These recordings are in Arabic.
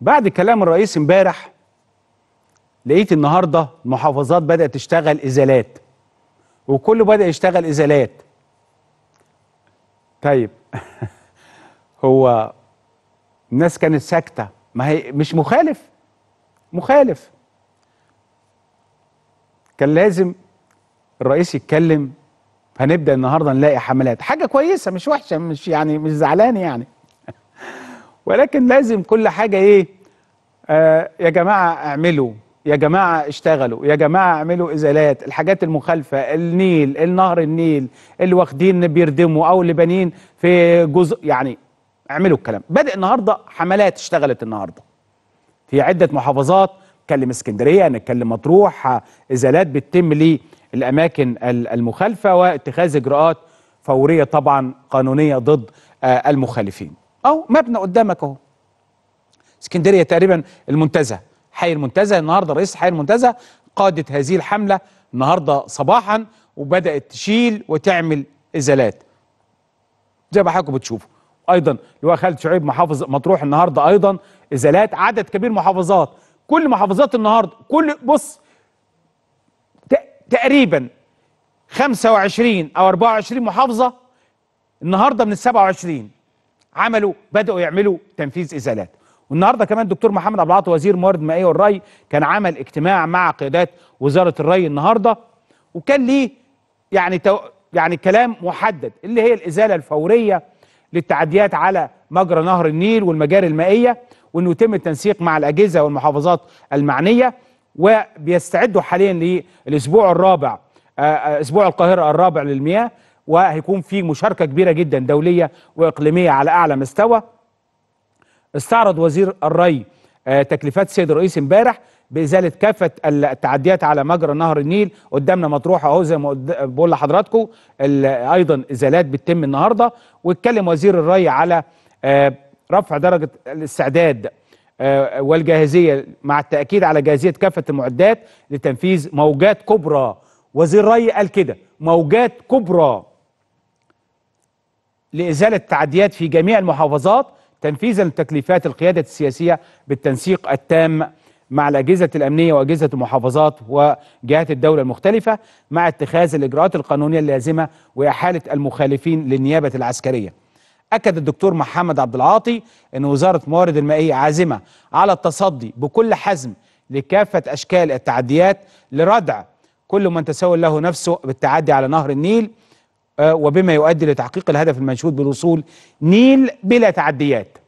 بعد كلام الرئيس امبارح لقيت النهارده المحافظات بدات تشتغل ازالات وكله بدا يشتغل ازالات طيب هو الناس كانت ساكته ما هي مش مخالف مخالف كان لازم الرئيس يتكلم هنبدا النهارده نلاقي حملات حاجه كويسه مش وحشه مش يعني مش زعلان يعني ولكن لازم كل حاجة إيه آه يا جماعة اعملوا يا جماعة اشتغلوا يا جماعة اعملوا إزالات الحاجات المخالفة النيل النهر النيل اللي واخدين بيردموا أو اللي بانين في جزء يعني اعملوا الكلام بدأ النهاردة حملات اشتغلت النهاردة في عدة محافظات نتكلم اسكندرية نتكلم مطروح إزالات بتتم للأماكن المخالفة واتخاذ إجراءات فورية طبعا قانونية ضد آه، المخالفين أو مبنى قدامك أهو اسكندرية تقريبا المنتزه حي المنتزه النهارده رئيس حي المنتزه قادت هذه الحملة النهارده صباحا وبدأت تشيل وتعمل إزالات زي ما حضراتكم بتشوفوا ايضا لواء خالد شعيب محافظ مطروح النهارده ايضا ازالات عدد كبير محافظات كل محافظات النهارده كل بص تقريبا 25 او 24 محافظه النهارده من ال 27 عملوا بدأوا يعملوا تنفيذ إزالات والنهارده كمان الدكتور محمد عبد العاطي وزير موارد مائيه والري كان عمل اجتماع مع قيادات وزاره الري النهارده وكان ليه يعني تو يعني كلام محدد اللي هي الازاله الفوريه للتعديات على مجرى نهر النيل والمجاري المائيه وانه يتم التنسيق مع الاجهزه والمحافظات المعنيه وبيستعدوا حاليا للاسبوع الرابع آه، آه، اسبوع القاهره الرابع للمياه وهيكون في مشاركة كبيرة جدا دولية وإقليمية على أعلى مستوى استعرض وزير الري آه، تكليفات السيد الرئيس امبارح بإزالة كافة التعديات على مجرى نهر النيل قدامنا مطروحة أهو زي ما بقول لحضراتكم أيضا إزالات بتتم النهاردة واتكلم وزير الري على آه، رفع درجة الاستعداد آه، والجاهزية مع التأكيد على جاهزية كافة المعدات لتنفيذ موجات كبرى وزير الري قال كده موجات كبرى لإزالة التعديات في جميع المحافظات تنفيذا لتكليفات القيادة السياسية بالتنسيق التام مع الأجهزة الأمنية وأجهزة المحافظات وجهات الدولة المختلفة مع اتخاذ الإجراءات القانونية اللازمة وإحالة المخالفين للنيابة العسكرية أكد الدكتور محمد عبد العاطي أن وزارة موارد المائية عازمة على التصدي بكل حزم لكافة أشكال التعديات لردع كل من تسول له نفسه بالتعدي على نهر النيل آه، وبما يؤدي لتحقيق الهدف المنشود بالوصول نيل بلا تعديات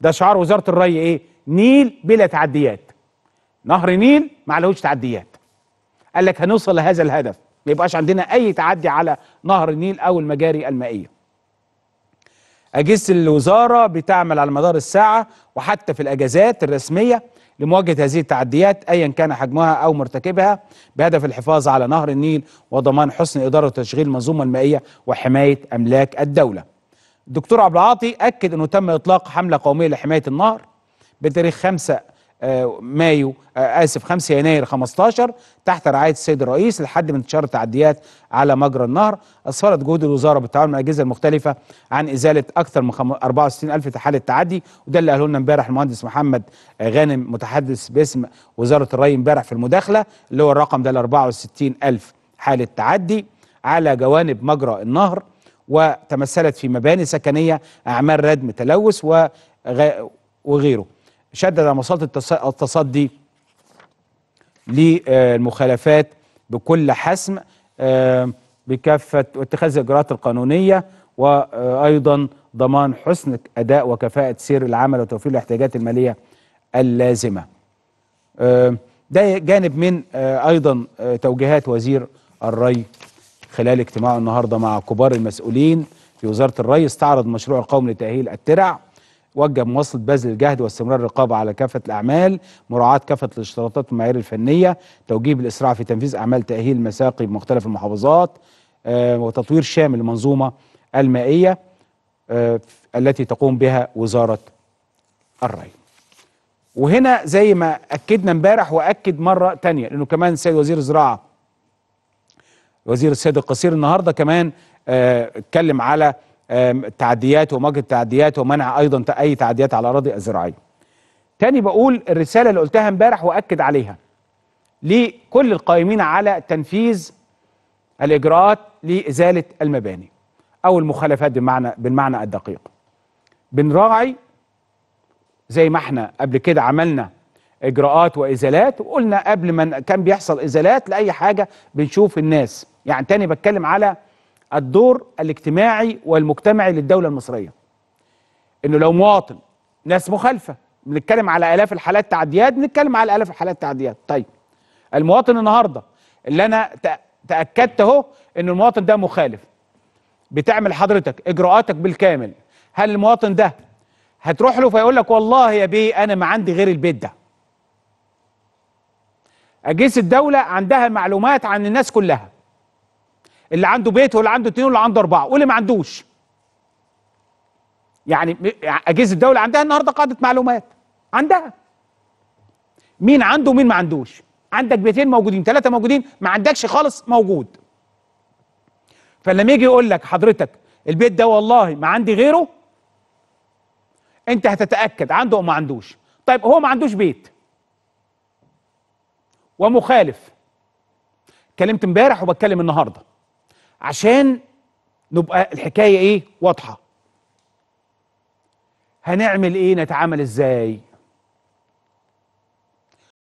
ده شعار وزارة الري ايه نيل بلا تعديات نهر نيل ما عليهوش تعديات قال لك هنوصل لهذا الهدف ما يبقاش عندنا اي تعدي على نهر النيل او المجاري المائيه أجهزة الوزارة بتعمل على مدار الساعة وحتى في الأجازات الرسمية لمواجهة هذه التعديات أيا كان حجمها أو مرتكبها بهدف الحفاظ على نهر النيل وضمان حسن إدارة وتشغيل المنظومة المائية وحماية أملاك الدولة الدكتور عبد العاطي أكد أنه تم إطلاق حملة قومية لحماية النهر بتاريخ 5 مايو آه، اسف 5 يناير 15 تحت رعايه السيد الرئيس لحد من انتشار التعديات على مجرى النهر اسفرت جهود الوزاره بالتعاون مع الاجهزه المختلفه عن ازاله اكثر من 64000 حاله تعدي وده اللي قاله لنا امبارح المهندس محمد غانم متحدث باسم وزاره الري امبارح في المداخله اللي هو الرقم ده ال 64000 حاله تعدي على جوانب مجرى النهر وتمثلت في مباني سكنيه اعمال ردم تلوث وغيره شدد مساط التصدي للمخالفات بكل حسم بكافة واتخاذ الإجراءات القانونية وأيضا ضمان حسن أداء وكفاءة سير العمل وتوفير الاحتياجات المالية اللازمة ده جانب من آه، أيضا آه، توجيهات وزير الري خلال اجتماعه النهاردة مع كبار المسؤولين في وزارة الري استعرض مشروع القوم لتأهيل الترع وجه مواصلة بذل الجهد واستمرار الرقابة على كافة الأعمال مراعاة كافة الاشتراطات والمعايير الفنية توجيه الإسراع في تنفيذ أعمال تأهيل مساقي بمختلف المحافظات آه، وتطوير شامل المنظومة المائية آه، التي تقوم بها وزارة الري وهنا زي ما أكدنا امبارح وأكد مرة تانية لأنه كمان السيد وزير الزراعة وزير السيد القصير النهاردة كمان آه، اتكلم على تعديات ومواجهه تعديات ومنع ايضا اي تعديات على الاراضي الزراعيه. تاني بقول الرساله اللي قلتها امبارح واكد عليها لكل القائمين على تنفيذ الاجراءات لازاله المباني او المخالفات بمعنى بالمعنى الدقيق. بنراعي زي ما احنا قبل كده عملنا اجراءات وازالات وقلنا قبل ما كان بيحصل ازالات لاي حاجه بنشوف الناس يعني تاني بتكلم على الدور الاجتماعي والمجتمعي للدولة المصرية انه لو مواطن ناس مخالفة بنتكلم على الاف الحالات تعديات بنتكلم على الاف الحالات تعديات طيب المواطن النهاردة اللي انا تأكدت اهو ان المواطن ده مخالف بتعمل حضرتك اجراءاتك بالكامل هل المواطن ده هتروح له فيقول لك والله يا بيه انا ما عندي غير البيت ده اجهزه الدوله عندها معلومات عن الناس كلها اللي عنده بيت واللي عنده اثنين واللي عنده اربعه واللي ما عندوش يعني, يعني اجهزه الدوله عندها النهارده قاعده معلومات عندها مين عنده ومين ما عندوش عندك بيتين موجودين ثلاثه موجودين ما عندكش خالص موجود فلما يجي يقول لك حضرتك البيت ده والله ما عندي غيره انت هتتاكد عنده او ما عندوش طيب هو ما عندوش بيت ومخالف كلمت امبارح وبتكلم النهارده عشان نبقى الحكايه ايه واضحه هنعمل ايه نتعامل ازاي